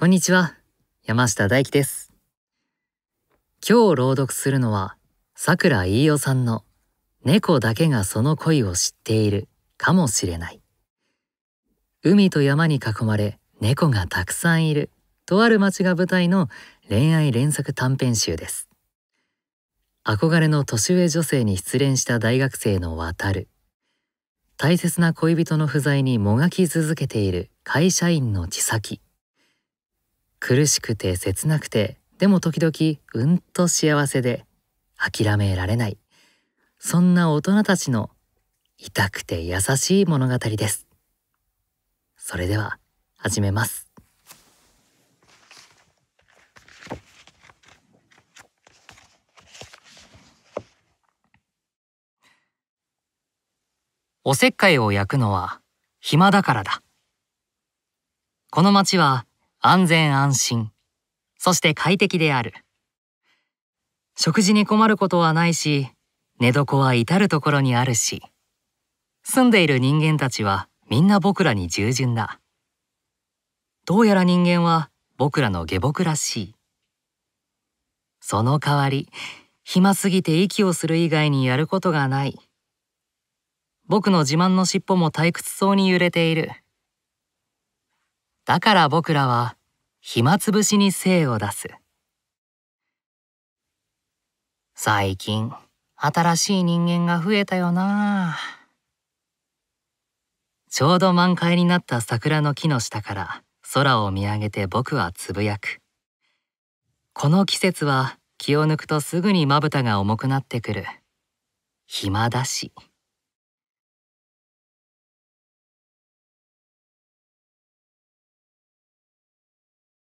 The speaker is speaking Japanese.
こんにちは、山下大輝です。今日朗読するのは、さくら飯尾さんの猫だけがその恋を知っているかもしれない。海と山に囲まれ猫がたくさんいるとある町が舞台の恋愛連作短編集です。憧れの年上女性に失恋した大学生の渡る大切な恋人の不在にもがき続けている会社員の千咲苦しくて切なくてでも時々うんと幸せで諦められないそんな大人たちの痛くて優しい物語ですそれでは始めますおせっかいを焼くのは暇だからだこの町は安全安心、そして快適である。食事に困ることはないし、寝床は至る所にあるし、住んでいる人間たちはみんな僕らに従順だ。どうやら人間は僕らの下僕らしい。その代わり、暇すぎて息をする以外にやることがない。僕の自慢の尻尾も退屈そうに揺れている。だから僕らは暇つぶしに精を出す最近新しい人間が増えたよなちょうど満開になった桜の木の下から空を見上げて僕はつぶやくこの季節は気を抜くとすぐにまぶたが重くなってくる暇だし。